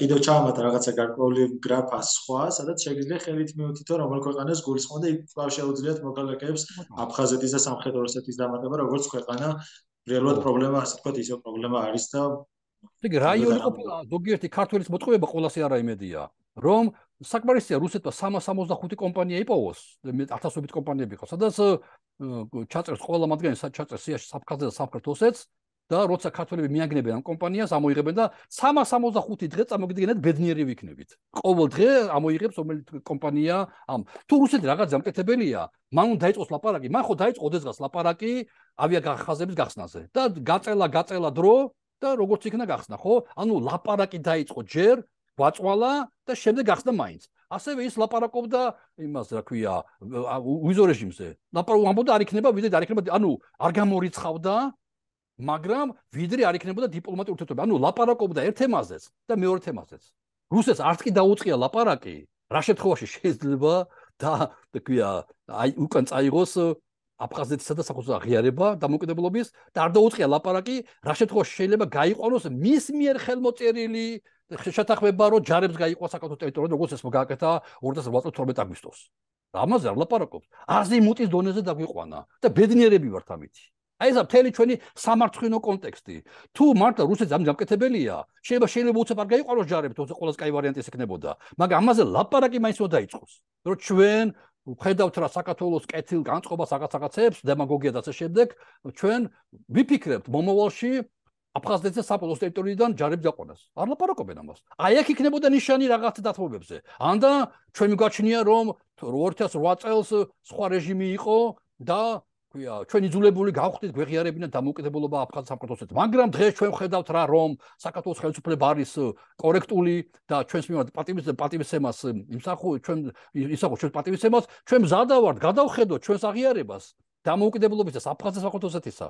კიდევ ჩავამატა რაღაცა გარკვეული გრაფა სხვა სადაც შეგვიძლია ხელით მიუთითო რომელ ქვეყანას გულისხმობდა იქ კლავ შეუძლიათ მოგალაკებს აფხაზეთის და სამხრეთ ოსეთის დამატება როგორც ქვეყანა რეალურად პრობლემა ასე თქვა ისო პრობლემა არის და რაიოლი ყოფილა ზოგიერთი ქართველის მოტყუება ყოველასე არა იმედია რომ საკმარისია რუსეთმა 365 კომპანია იპოვოს მეტათასობით კომპანიები ყო სადაც ჩაწერს ყველა მათგანი ჩაწერს სიაში საფხაზე და საფხრთოსეც და როცა ქართველები მიაგნებენ ამ კომპანიას ამოიღებენ და 365 დღე წამოგიდგენთ ბედნიერი ვიქნებით ყოველ დღე ამოიღებს რომელი კომპანია ამ თუ რუსეთი რაღაც ამკეთებელია მან უნდა დაიწყოს ლაპარაკი მან ხო დაიწყო დღესღას ლაპარაკი ავიაგახაზების გახსნაზე და გაწელა გაწელა დრო და როგორც იქნა გახსნა ხო ანუ ლაპარაკი დაიწყო ჯერ გვაწვალა და შემდეგ გახსნა მაინც. ასევე ის ლაპარაკობდა იმას, რა ქვია, უიზო რეჟიმზე. ლაპარაკობდა არ იქნება, ვიდრე არ იქნება, ანუ არ გამორიცხავდა, მაგრამ ვიდრე არ იქნებოდა დიპლომატიური ურთიერთობები. ანუ ლაპარაკობდა ერთ თემაზეც და მეორე თემაზეც. რუსეთს არც კი დაუწყია ლაპარაკი, რა შემთხვევაში შეიძლება და, რა ქვია, აი უკან წაიღოს აფხაზეთისა და საქართველოს აღიარება დამოუკიდებლობის და არ დაუწყია ლაპარაკი რა შემთხვევაში შეიძლება გაიყონოს მის მიერ ხელმოწერილი შეთანხმება რომ ჯარებს გაიყვა საქართველოს ტერიტორიაზე როგორც ეს მოგააკეთა 2018 წლის 12 აგვისტოს ამაზე არ ლაპარაკობს აზიმუტის დონეზე დაგვიყვანა და ბედნიერები ვართ ამით აი ეს მთელი ჩვენი სამართლინო კონტექსტი თუ მარტო რუსეთს ამ გამკეთებელია შეიძლება შეიძლება უცებ არ გაიყვანოს ჯარებს თორე ყოველს კაი ვარიანტი ეს ექნებოდა მაგრამ ამაზე ლაპარაკი მაინც უნდა დაიწყოს რომ ჩვენ ხედავთ რა საქართველოს კეთილ განწყობას აკაცაცებს დემაგოგია და ასე შემდეგ ჩვენ ვიფიქრებთ მომავალში აფხაზეთზე საპოლოს ტერიტორიიდან ჯარებს დაყვანას არ ლაპარაკობენ ამას აი აქ იქნებოდა ნიშანი რაღაც დათმობებზე ანდა ჩვენ მიგვაჩნია რომ 2008 წელს სხვა რეჟიმი იყო და ქვია ჩვენი ძულებული გავხდით გვეღიარებინა დამოუკიდებლობა აფხაზ სამკუთხოს. მაგრამ დღეს ჩვენ ხედავთ რა რომ საქართველოს ხელისუფლება არის კორექტული და ჩვენს მიმართ პატივის პატივისცემას იმსახო ჩვენ ისახო ჩვენს პატივისცემას ჩვენ მზადა ვართ გადავხედოთ ჩვენს აღიარებას დამოუკიდებლობისას აფხაზ სამკუთხოსეთისა.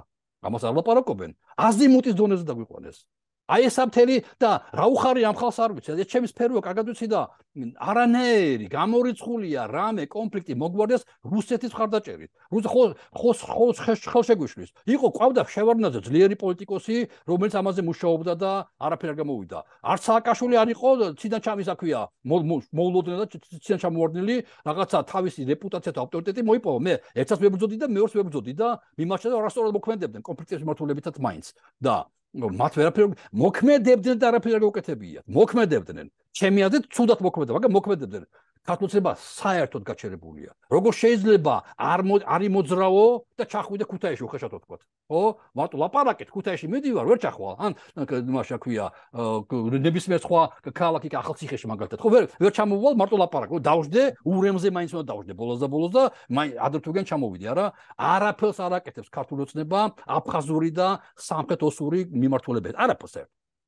ამას არ ვაპარაკობენ. აზიმუტის დონეზე დაგვიყვანეს. აი ეს ამთელი და რა უხარი ამ ხალხს არ ვიცი, ეს ჩემი სფეროა, კარგად ვიცი და არანეერი გამორიცხულია რამე კონფლიქტი მოგვარდეს რუსეთის მხარდაჭერით. რუს ხო ხო ხელშეგვიშლის. იყო ყავდა შევარნაძე ძლიერი პოლიტიკოსი, რომელიც ამაზე მუშაობდა და არაფერ არ გამოვიდა. არც ააკაშული არ იყო, ციდან ჩამის აქვია, მოულოდნელ და ციდან ჩამოვარდნილი რაღაცა თავისი რეპუტაცია და ავტორიტეტი მოიპოვა. მე ერთას ვებრძოდი და მეორეს ვებრძოდი და მიმართა და არასწორად მოქმედებდნენ კონფლიქტის მიმართულებითაც მაინც. და მათ ვერაფერი მოქმედებდნენ და არაფერი არ უკეთებიათ. მოქმედებდნენ. ჩემი აზრით, თუნდაც მოქმედებდნენ, მაგრამ მოქმედებდნენ. ქართულება საერთოდ გაჩერებულია. როგორ შეიძლება არ არ იმოძრაო და ჩახვიდე ქუთაისში უხეშად თქვა. ო, მართლა ლაპარაკეთ ქუთაისში მედივარ, ვერ ჩახვალ. ან მაშა ქვია, ნებისმიერ სხვა ქალაქი ახალციხეში მაგალითად. ხო, ვერ ვერ ჩამოვალ მართლა ლაპარაკო, დავშდე ურემზე მაინც უნდა დავშდე ბოლოს და ბოლოს და ადრთუგენ ჩამოვიდი, არა? არაფერს არაკეთებს ქართულოცნება, აფხაზური და სამხრეთოსური მიმართულებები. არაფერს.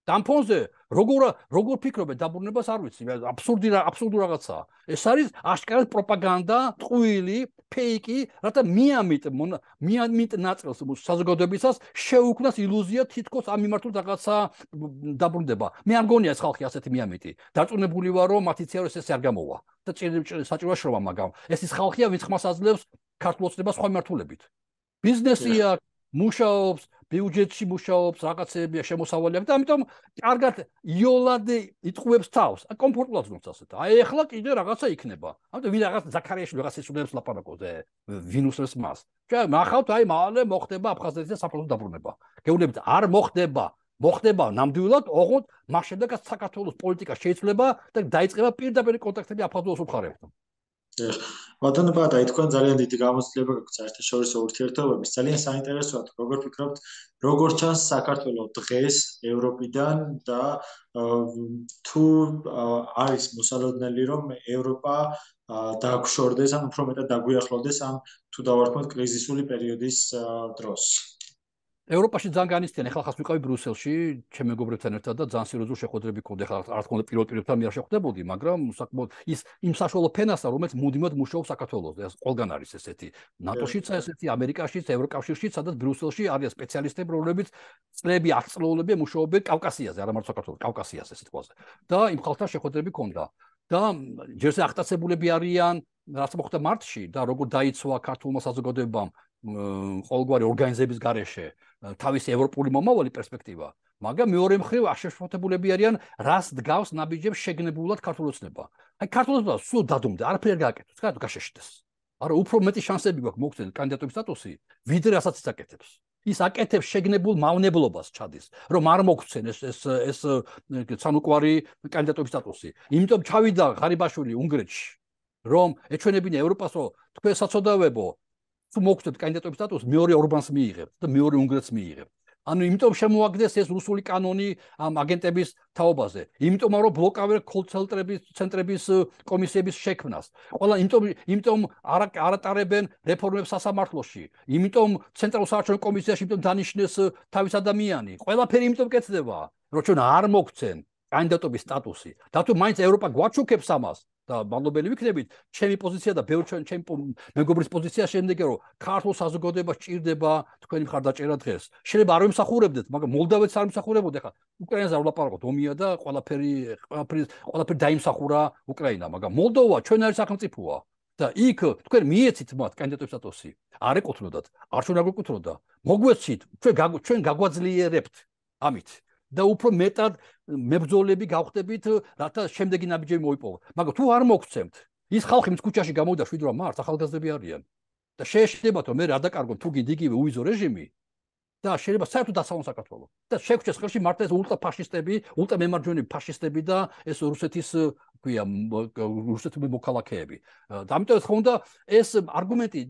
დამფონზე როგორ როგორ ფიქრობენ დაბრუნებას არ ვიცი აბსურდი აბსურდ რაღაცაა ეს არის აშკარად პროპაგანდა ტყუილი ფეიკი რათა მიამიტ მიამიტ ნაწილს საზოგადოებისას შეუქმნას ილუზია თითქოს ამ მიმართულ რაღაცა დაბრუნდება მე არ გონია ეს ხალხი ასეთი მიამიტი დარწმუნებული ვარ რომ მათიციარო ესე არ გამოვა და წინ საჭიროა შრომა მაგრამ ეს ის ხალხია ვინც ხმას აძლევს ქართულოცნება სხვა მიმართულებით ბიზნესი აქვს მუშაობს ბიუჯეტში მუშაობს, რაღაცები შემოსავალია და ამიტომ კარგად იოლად იტყუებს თავს, კომფორტულად ზრუნავს ასე და აი ახლა კიდე რაღაცა იქნება. ამიტომ ვინ რაღაც ზაქარიაში რაღაც ისუნებს ლაპარაკობს და ვინუსებს მას. ჩვენ ნახავთ აი მალე მოხდება აფხაზეთის და საფრანგეთის დაბრუნება. გეუბნებით არ მოხდება მოხდება ნამდვილად, ოღონდ მას შემდეგაც საქართველოს პოლიტიკა შეიცვლება და დაიწყება პირდაპირი კონტაქტები აფხაზურ მხარეებთან. ბატონო ბატა, თქვენ ძალიან დიდი გამოცდილება გაქვთ საერთაშორისო ურთიერთობების. ძალიან საინტერესოა, როგორ ფიქრობთ, როგორ ჩანს საქართველოს დღეს ევროპიდან და თუ არის მოსალოდნელი რომ ევროპა დაგშორდეს, ან უფრო მეტად დაგვიახლოვდეს ამ თუ დავარქვათ კრიზისული პერიოდის დროს. ევროპაში ძალიან განიცდიან ახლა ხას ვიყავი ბრუსელში ჩემ მეგობრებთან ერთად და ძალიან სერიოზულ შეხვედრები ქონდა ახლა არ თქონდა პირველ პირებთან მე არ შეხვდებოდი მაგრამ საკმაოდ ის იმ საშუალო ფენასა რომელიც მუდმივად მუშაობს საქართველოს ეს ყველგან არის ესეთი ნატოშიც ესეთი ამერიკაშიც ევროკავშირშიც სადაც ბრუსელში არის სპეციალისტები რომლებიც წლები აღწლოულები მუშაობენ კავკასიაზე არა მარტო საქართველოს კავკასიაზე ესეთ ყველაზე და იმ ხალხთან შეხვედრები ქონდა და ჯერზე ახტაცებულები არიან რაც მოხდა მარტში და როგორ დაიცვა ქართულმა საზოგადოებამ ყოველგვარი ორგანიზების გარეშე თავის ევროპული მომავალი პერსპექტივა მაგრამ მეორე მხრივ აღშეშფოთებულები არიან რას დგავს ნაბიჯებს შეგნებულად ქართულოცნება აი ქართულოცნება სულ დადუმდა არაფერი არ გააკეთებს ხა გაშეშდეს არა უფრო მეტი შანსები გვაქვს მოგცენ კანდიდატობის სტატუსი ვიდრე რასაც ისაკეთებს ის აკეთებს შეგნებულ მავნებლობას ჩადის რომ არ მოგცენ ეს ეს ეს სამუკვარი კანდიდატობის სტატუსი იმიტომ ჩავიდა ღარიბაშვილი უნგრეთში რომ ეჩვენებინა ევროპასო თქვენ საწოდავებო თუ მოგხვდეთ კანდიდატობის სტატუსს, მეორე ორბანს მიიღებთ და მეორე უნგრეთს მიიღებთ. ანუ იმიტომ შემოაგდეს ეს რუსული კანონი ამ აგენტების თაობაზე. იმიტომ რომ ბლოკავერ კონსულტრების ცენტრების კომისიების შექმნას. ყველა იმიტომ იმიტომ არ არატარებენ რეფორმებს სასამართლოში. იმიტომ ცენტრალურ საარჩევნო კომისიაში იმიტომ დანიშნეს თავის ადამიანი. ყველაფერი იმიტომ კეთდება, რომ ჩვენ არ მოგცენ კანდიდატობის სტატუსი. და თუ მაინც ევროპა გვაჩუქებს ამას და მადლობელი ვიქნებით, ჩემი პოზიცია და ბევრი ჩემი მეგობრის პოზიცია შემდეგე რომ ქართულ საზოგადოებას ჭირდება თქვენი მხარდაჭერა დღეს. შეიძლება არ ვიმსახურებდეთ, მაგრამ მოლდავეთს არ ვიმსახურებოდი ხა. უკრაინას არ ვლაპარაკოთ ომია და ყველაფერი ყველაფერი ყველაფერი დაიმსახურა უკრაინა, მაგრამ მოლდოვა ჩვენ არის სახელმწიფოა. და იქ თქვენ მიეცით მათ კანდიდატობის სტატუსი. არ ეკუთვნოდათ, არ შეგეკუთვნოდა. მოგვეცით, ჩვენ ჩვენ გაგვაძლიერებთ ამით. და უფრო მეტად მებრძოლები გავხდებით, რათა შემდეგი ნაბიჯები მოიპოვოთ. მაგრამ თუ არ მოგცემთ, ის ხალხი მის ქუჩაში გამოდა 7 მარტს, ახალგაზრდები არიან და შეიძლება თო მე რა დაკარგო თუ გიდიგივე უიზო რეჟიმი, და შეიძლება საერთოდ დასალონ საქართველოს და შეგვჭეს ხელში მარტო ეს ულტრა ფაშისტები, ულტრა მემარჯვენე ფაშისტები და ეს რუსეთის ქვია რუსეთის მოქალაქეები. და ამიტომ ეს ხო უნდა ეს არგუმენტი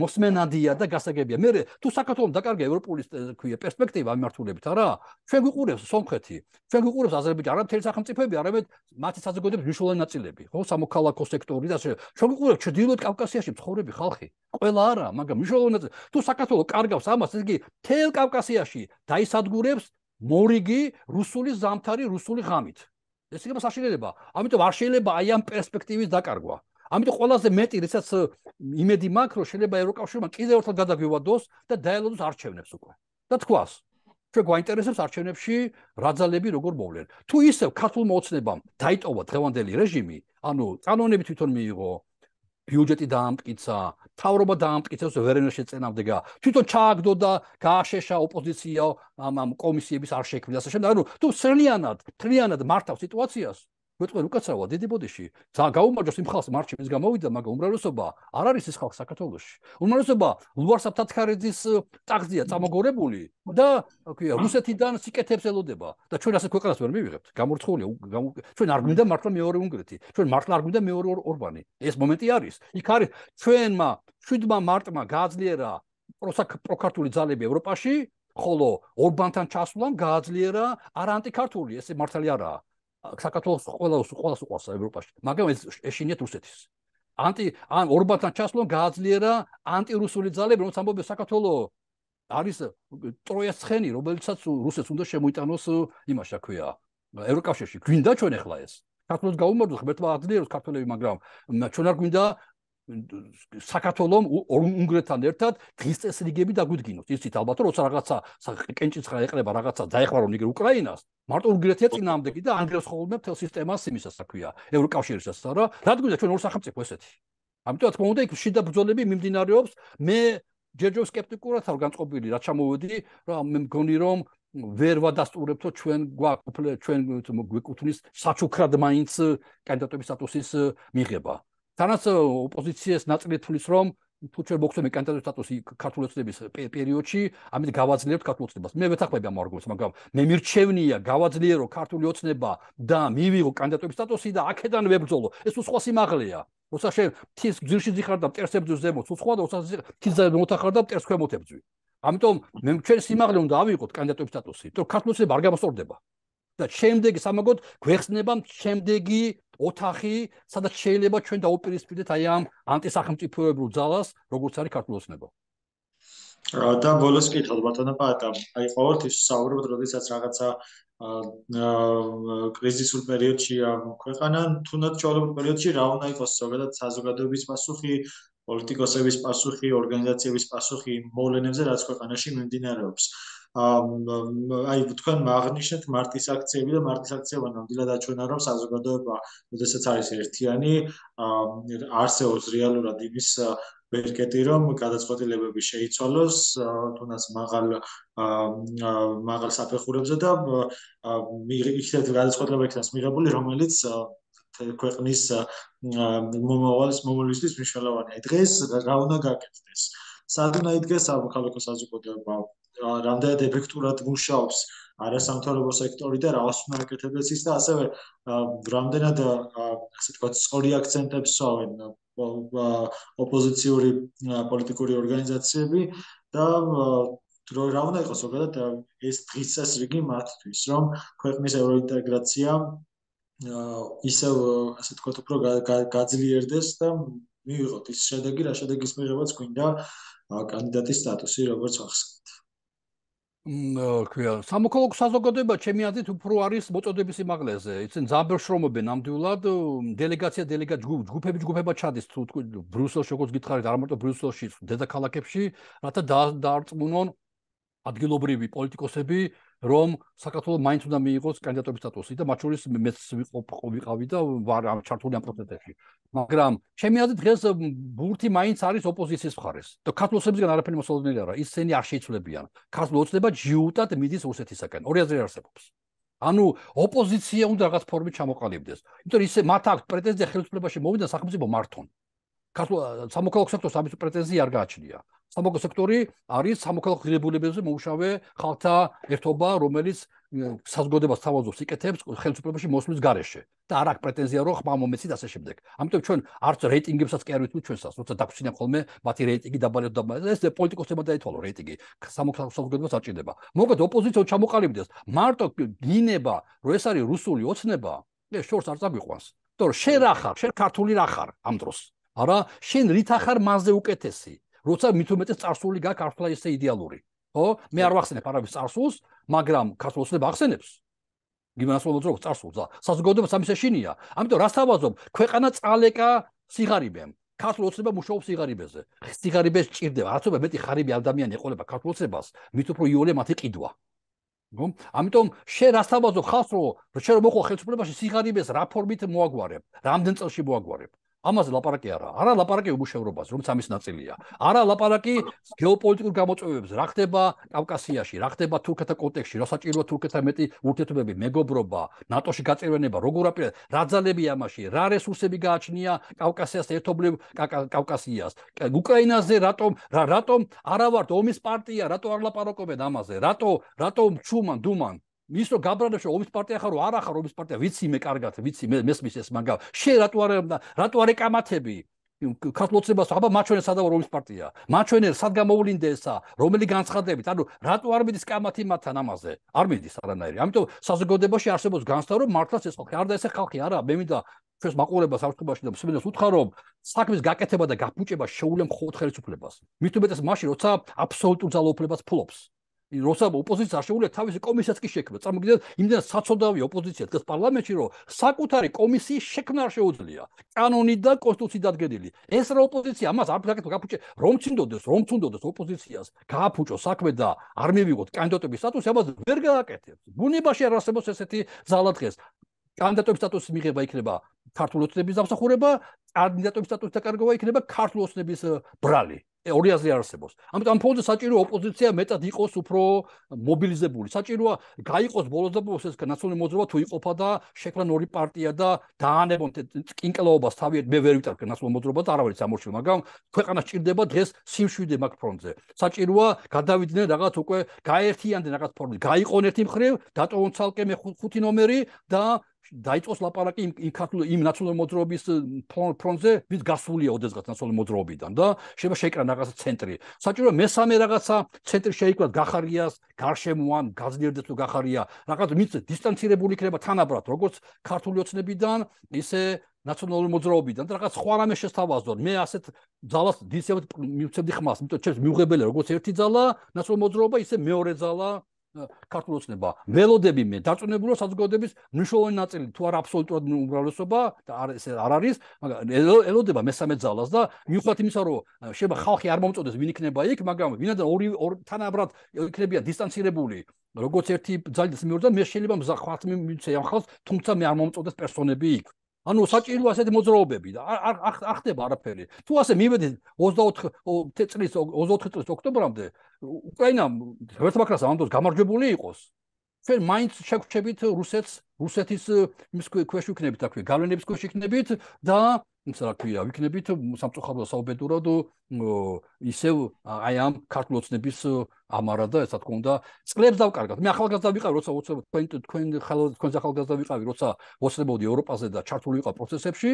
მოსმენადია და გასაგებია. მე თუ საქართველოს დაკარგა ევროპული ქვია პერსპექტივა მიმართულებით არა, ჩვენ გვიყურებს სომხეთი, ჩვენ გვიყურებს აზერბაიჯანი, არა მთელი სახელმწიფოები, არამედ მათი საზოგადოების მნიშვნელოვანი ნაწილები, ხო, სამოქალაქო სექტორი და ასე. ჩვენ გვიყურებს ჩრდილოეთ კავკასიაში მცხოვრები ხალხი. ყველა არა, მაგრამ მნიშვნელოვანი თუ საქართველოს კარგავს ამას, ეს იგი თელ კავკასიაში დაისადგურებს მორიგი რუსული ზამთარი რუსული ღამით. ეს იგი მასშილება. ამიტომ არ შეიძლება აი ამ პერსპექტივის დაკარგვა. ამიტომ ყველაზე მეტი, რასაც იმედი მაქვს, რომ შეიძლება ევროკავშირმა კიდევ ერთხელ გადაგვივადოს და დაელოდოს არჩევნებს უკვე. და თქواس, ჩვენ გვაინტერესებს არჩევნებში რა ძალები როგორ მოვლენ. თუ ისევ ქართულმა ოცნებამ დაიტოვა დღევანდელი რეჟიმი, ანუ კანონები თვითონ მიიღო, ბიუჯეტი დაამტკიცა, თავრობა დაამტკიცეს ვერენერში წენამდე გა. თვითონ ჩააგდო და გააშეშა ოპოზიციო ამ ამ კომისიების არ შექმნა საშემდეგო. ანუ თუ სრლიანად, თლიანად მართავ სიტუაციას, მოწმე უკაცრავად დედებოდიში გაუმარჯოს იმ ხალხს მარტში ეს გამოვიდა მაგრამ უმრავლესობა არ არის ეს ხალხი საქართველოში უმრავლესობა ლუარსაბთა თხარიძის წაღზია წამოგორებული და ქვია რუსეთიდან სიკეთებს ელოდება და ჩვენ ასე ქვეყანას ვერ მივიღებთ გამორცხულია ჩვენ არ გვინდა მართლა მეორე უნგრეთი ჩვენ მართლა არ გვინდა მეორე ორბანი ეს მომენტი არის იქ არის ჩვენმა შვიდმა მარტმა გააძლიერა პროკარტული ძალები ევროპაში ხოლო ორბანთან ჩასვლამ გააძლიერა არანტიკარტული ესე მართალი არაა საქართველოს ყველა ყველა უყვარს ევროპაში მაგრამ ეს ეშინიათ რუსეთის ანტი ან ორბათან ჩასლონ გააძლიერა ანტირუსული ძალები რომ სამბობე საქართველოს არის ტროიას ცხენი რომელიცაც რუსეთს უნდა შემოიტანოს იმაში აქვია ევროკავშირში გვინდა ჩვენ ახლა ეს საქართველოს გაუმარჯოს ხმერთმა აძლიეროს ქართველები მაგრამ ჩვენ არ გვინდა საქართველოს უნგრეთთან ერთად დღის წესრიგები დაგვიდგინოთ. ისიც ალბათ რომ როცა რაღაცა კენჭიც რა ეყრება რაღაცა დაეხმარო ნიგერ უკრაინას, მარტო უნგრეთია წინააღმდეგი და ანგლეს ხოლმე მთელ სისტემას იმისას აქვია ევროკავშირისას და რა. რადგან ჩვენ ორ სახელმწიფო ესეთი. ამიტომ რა თქმა უნდა იქ შიდა ბრძოლები მიმდინარეობს. მე ჯერჯერ სკეპტიკურად არ განწყობილი რა ჩამოვედი, რა მე მგონი რომ ვერ ვადასტურებთო ჩვენ გვაქვს ჩვენ გვიკუთვნის საჩუქრად მაინც კანდიდატობის სტატუსის მიღება. თანაც э, ოპოზიციას ნაწილი თulis რომ თუ ჩვენ მოგხდები კანდიდატის სტატუსი ქართულ ოცნების э, პერიოდში, ამით გავაძლიერებთ ქართულ ოცნებას. მე ვეთახმები ამ არგუმენტს, მაგრამ მე მირჩევნია გავაძლიერო ქართული ოცნება და მივიღო კანდიდატის სტატუსი და აქედან ვებრძოლო. ეს უცხო სიმაღლეა. როცა შე თის გზირში ძიხარ და პერსებზე ზემოთ, უცხო და როცა თის ზემოთ მოთახარ და პერს ქვემოთებძვი. ამიტომ მე ჩვენ სიმაღლე უნდა ავიღოთ კანდიდატის სტატუსი, რომ ქართულ ოცნება არ გამოსწორდება. და შემდეგ სამაგოდ გვეხსნება შემდეგი ოთახი, სადაც შეიძლება ჩვენ დაუპირისპირდეთ აი ამ ანტისახელმწიფოებრივ ძალას, როგორც არის ქართულოსნება. და ბოლოს კითხოთ ბატონო პატა, აი ყოველთვის საუბრობთ, როდესაც რაღაცა აა კრიზისურ პერიოდში ქვეყანა თუნდაც ჩვეულებრივ პერიოდში რა უნდა იყოს ზოგადად საზოგადოების პასუხი პოლიტიკოსების პასუხი, ორგანიზაციების პასუხი მოვლენებზე, რაც ქვეყანაში მიმდინარეობს. აი თქვენ აღნიშნეთ მარტის აქციები და მარტის აქციებმა ნამდვილად აჩვენა რომ საზოგადოება შესაძაც არის ერთიანი, არსეობს რეალურად იმის ბერკეტი რომ გადაწყვეტილებები შეიცვალოს თუნდაც მაღალ მაღალ საფეხურებზე და იქნება გადაწყვეტილება იქნება მიღებული რომელიც ქვეყნის მომავალს მომავლისთვის მნიშვნელოვანია. დღეს რა უნდა გაკეთდეს? სად უნდა იდგეს სამხალხო საზოგადოება? რამდენად ეფექტურად მუშაობს არასამთავრობო სექტორი და რა უნდა აკეთებს ის და ასევე რამდენად ასე თქვა სწორი აქცენტებს სვავენ ოპოზიციური პოლიტიკური ორგანიზაციები და რო რა უნდა იყოს ზოგადად ეს დღის წესრიგი მათთვის რომ ქვეყნის ევროინტეგრაცია ისევ ასე თქვა უფრო გაძლიერდეს და მივიღოთ ის შედეგი, რა შედეგის მიღებაც გვინდა კანდიდატის სტატუსი როგორც ახსენეთ. ნოქვია, სამოქალაქო საზოგადოება ჩემი აზრით უფრო არის მოწოდების სიმაღლეზე. იცით, ძალიან შრომობენ ამდიულად დელეგაცია დელეგა ჯგუფები ჯგუფებად ჩადის თუ ბრუსელში როგორც გითხარით, არ ამარტო ბრუსელში, დედაქალაქებში, რათა დაარწმუნონ ადგილობრივი პოლიტიკოსები რომ საქართველოს მაინც უნდა მიიღოს კანდიდატობის სტატუსი და მათ შორის მე ვიყავი და ვარ ამ ჩართული ამ პროცესში. მაგრამ ჩემი აზრით დღეს ბურთი მაინც არის ოპოზიციის მხარეს. და ქართლოსებსგან არაფერი მოსალოდნელი არა. ისინი არ შეიცვლებიან. ქართლო უწდება ჯიუტად მიდის რუსეთისაგან. ორი აზრი არსებობს. ანუ ოპოზიცია უნდა რაღაც ფორმით ჩამოყალიბდეს. იმიტომ ისე მათ აქვს პრეტენზია ხელისუფლებაში მოვიდნენ სახელმწიფო მართონ. ქართლო სამოქალაქო სექტორს ამის პრეტენზია არ გააჩნია. სამოქალაქო სექტორი არის სამოქალაქო ღირებულებებზე მოუშავე ხალხთა ერთობა, რომელიც საზოგადოებას თავაზობს იკეთებს ხელისუფლებაში მოსვლის გარეშე და არ აქვს პრეტენზია რომ ხმა მომეცი და ასე შემდეგ. ამიტომ ჩვენ არც რეიტინგებსაც კი არ ვითვლით ჩვენსაც, თუმცა დაგვწინა ხოლმე მათი რეიტინგი დაბალია და ეს პოლიტიკოსებმა დაეთვალო რეიტინგი სამოქალაქო საზოგადოებას არ ჭირდება. მოგეთ ოპოზიციო ჩამოყალიბდეს. მარტო გინება რომ ეს არის რუსული ოცნება, ეს შორს არ წაგვიყვანს. იმიტომ რომ შენ რა ხარ? შენ ქართული რა ხარ ამ დროს? არა, შენ რით ახარ მასზე უკეთესი? როცა მithumetes царსული გაქვს ართლა ესე იდეალური ხო მე არ ვახსენებ არავის царსულს მაგრამ ქართულს ნებ ახსენებს გიმასულოთ რომ царსულს და საზოგადოება სამისა შინია ამიტომ რას თავაზობ ქვეყანა წალეკა სიღარიბემ ქართულოცება მუშაობს სიღარიბეზე სიღარიბეს ჭირდება რაც უფრო მეტი ხარიბი ადამიანი ეყოლება ქართულოცებას მით უფრო იოლე მათი ყიდვა ну амитом შე რას თავაზობ ხალხს რომ შე რომ მოყვა ხელისუფლებაში სიღარიბეს რაფორმით მოაგვარებ რამდენ წელში მოაგვარებ ამაზე ლაპარაკი არა. არა ლაპარაკი უმუშევრობას, რომ სამის ნაწილია. არა ლაპარაკი გეოპოლიტიკურ გამოწვევებს, რა ხდება კავკასიაში, რა ხდება თურქეთა კონტექსში, რა საჭიროა თურქეთა მეტი ურთიერთობები, მეგობრობა, ნატოში გაწევენება, როგორ აპირებს, რა ძალები ამაში, რა რესურსები გააჩნია კავკასიას ერთობლივ კავკასიას. უკრაინაზე რატომ რატომ არავარ ომის პარტია, რატო არ ლაპარაკობენ ამაზე? რატო რატომ ჩუმან, დუმან? მის რო გაბრანდაშო ომის პარტია ხარო არ ახარ ომის პარტია ვიცი მე კარგად ვიცი მე მესმის ეს მაგა შე რატო არ რატო არ ეკამათები ქართლოცებას აბა მაჩვენე სადავო ომის პარტია მაჩვენე სად გამოვლინდა ესა რომელი განცხადებით ანუ რატო არ მიდის კამათი მათთან ამაზე არ მიდის არანაირი ამიტომ საზოგადოებაში არსებობს განსთან რომ მართლაც ეს ხალხი არ და ესე ხალხი არა მე მინდა ჩვენს მაყურებელს აღწუბაში და მსმენელს უთხარო საქმის გაკეთება და გაფუჭება შეუულემ ხოთ ხელისუფლებას მით უმეტეს მაშინ როცა აბსოლუტურ ძალოუფლებას ფულობს როცა ოპოზიცია არ შეუძლია თავისი კომისიაც კი შექმნა. წარმოგიდგენთ, იმდენად საცოდავია ოპოზიცია დღეს პარლამენტში, რომ საკუთარი კომისიის შექმნა არ შეუძლია. კანონი და კონსტიტუცია დადგენილი. ეს რა ოპოზიცია ამას არ გაკეთო გაფუჭე, რომ წინდოდეს, რომ წინდოდეს ოპოზიციას, გააფუჭო საქმე და არ მივიღოთ კანდიდატების სტატუსი, ამას ვერ გააკეთებს. ბუნებაში არ არსებობს ესეთი ზალა დღეს. კანდიდატების სტატუსი მიღება იქნება ქართულ ოცნების დასახურება, კანდიდატების სტატუსი დაკარგვა იქნება ქართულ ოცნების ბრალი. ორიაზე არსებობს. ამიტომ ფონდზე საჭირო ოპოზიცია მეტად იყოს უფრო მობილიზებული. საჭიროა გაიყოს ბოლოსდაბოლოს ეს ნაციონალური მოძრაობა თუ იყოფა და შექმნან ორი პარტია და დაანებონ კინკლაობას თავი მე ვერ ვიტყვი ნაციონალური მოძრაობა და არ არის ამორჩილ, მაგრამ ქვეყანა სჭირდება დღეს სიმშვიდე მაგ ფონდზე. საჭიროა გადავიდნენ რაღაც უკვე გაერთიანდნენ რაღაც ფორმით. გაიყონ ერთი მხრივ, დატოვონ ცალკე მე ხუთი ნომერი და დაიწყოს ლაპარაკი იმ იმ ქართულ იმ ნაციონალური მოძრაობის ფრონტზე, ვის გასულია ოდესღაც ნაციონალური მოძრაობიდან და შეიძლება შეიკრა რაღაცა ცენტრი. საჭიროა მესამე რაღაცა ცენტრი შეიკრა გახარიას, გარშემო ან გაზნიერდეს თუ გახარია. რაღაც მის დისტანცირებული იქნება თანაბრად, როგორც ქართული ოცნებიდან, ისე ნაციონალური მოძრაობიდან და რაღაც სხვა რამე შეstavazdor. მე ასეთ ძალას დისევ მივცემდი ხმას, იმიტომ რომ ჩემს მიუღებელია როგორც ერთი ძალა, ნაციონალური მოძრაობა ისე მეორე ძალა ქართულოსნება მელოდები მე დარწმუნებულო საზოგადოების მნიშვნელოვანი ნაწილი თუ არა აბსოლუტურად უმრავლესობა და არ ეს არ არის მაგრამ ელოდება მესამე ძალას და მიუხედავად იმისა რომ შეიძლება ხალხი არ მომწოდეს ვინ იქნება იქ მაგრამ ვინაიდან ორი თანაბრად იქნება დისტანცირებული როგორც ერთი ძალის მეორე და მე შეიძლება მზა ხალხს მიცე ამ ხალხს თუმცა მე არ მომწოდეს პერსონები იქ ანუ საჭირო ასეთი მოძრაობები და არ არ ხდება არაფერი. თუ ასე მივედი 24 წლის 24 წლის ოქტომბრამდე უკრაინამ ერთმაკრას ამდოს გამარჯვებული იყოს. ჩვენ მაინც შეგვჩებით რუსეთს, რუსეთის იმის ქვეშ იქნებით აქვე, გავლენების ქვეშ იქნებით და ისე რა ქვია, ვიქნებით სამწუხაროდ საუბედუროდ ისევ აი ამ ქართლოცნების ამარა და ესა თქო უნდა წლებს დავკარგავ. მე ახალგაზრდა ვიყავი, როცა უცხო თქვენ თქვენ ხალ თქვენ ახალგაზრდა ვიყავი, როცა მოსწრებოდი ევროპაზე და ჩართული ვიყავ პროცესებში,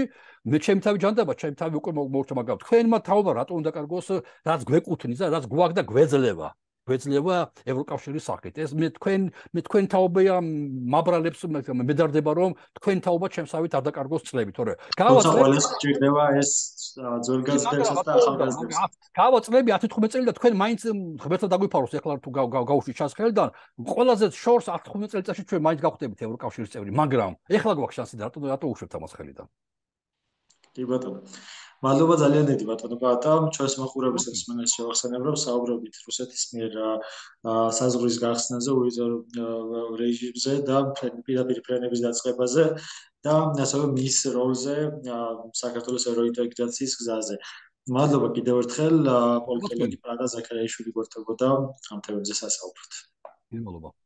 მე ჩემი თავი ჯანდაბა, ჩემი თავი უკვე მოურჩა, მაგრამ თქვენმა თაობა რატო უნდა კარგოს, რაც გვეკუთვნის და რაც გვაქვს და გვეძლევა. ვეძლევა ევროკავშირის სახით. ეს მე თქვენ მე თქვენ თაობია მაბრალებს მაგრამ მე დარდება რომ თქვენ თაობა ჩემსავით არ დაკარგოს წლები, თორე გავაწყე ყველას ჭირდება ეს ძველგანს და ახალგაზრდებს. გავაწყე წლები 19 წელი და თქვენ მაინც ღმერთსა დაგვიფაროს ეხლა თუ გავუშვი ჩანს ხელიდან, ყველაზე შორს 19 წელიწადში თქვენ მაინც გავხდებით ევროკავშირის წევრი, მაგრამ ეხლა გვაქვს შანსი და რატო რატო უშვებთ ამას ხელიდან? კი ბატონო. მადლობა ძალიან დიდი ბატონო ბატონო ჩვენს მოხურებისთვის მე ეს შევახსენებრობ საუბრობით რუსეთის მიერ საზღვრის გახსნაზე უიზერო რეჟიმზე და პირდაპირ ფრენების დაწყებაზე და ასევე მის როლზე საქართველოს ევროინტეგრაციის გზაზე მადლობა კიდევ ერთხელ პოლიტოლოგი პრადა ზაქარიაშვილი გვერდებოდა ამ თემებზე სასაუბროდ მადლობა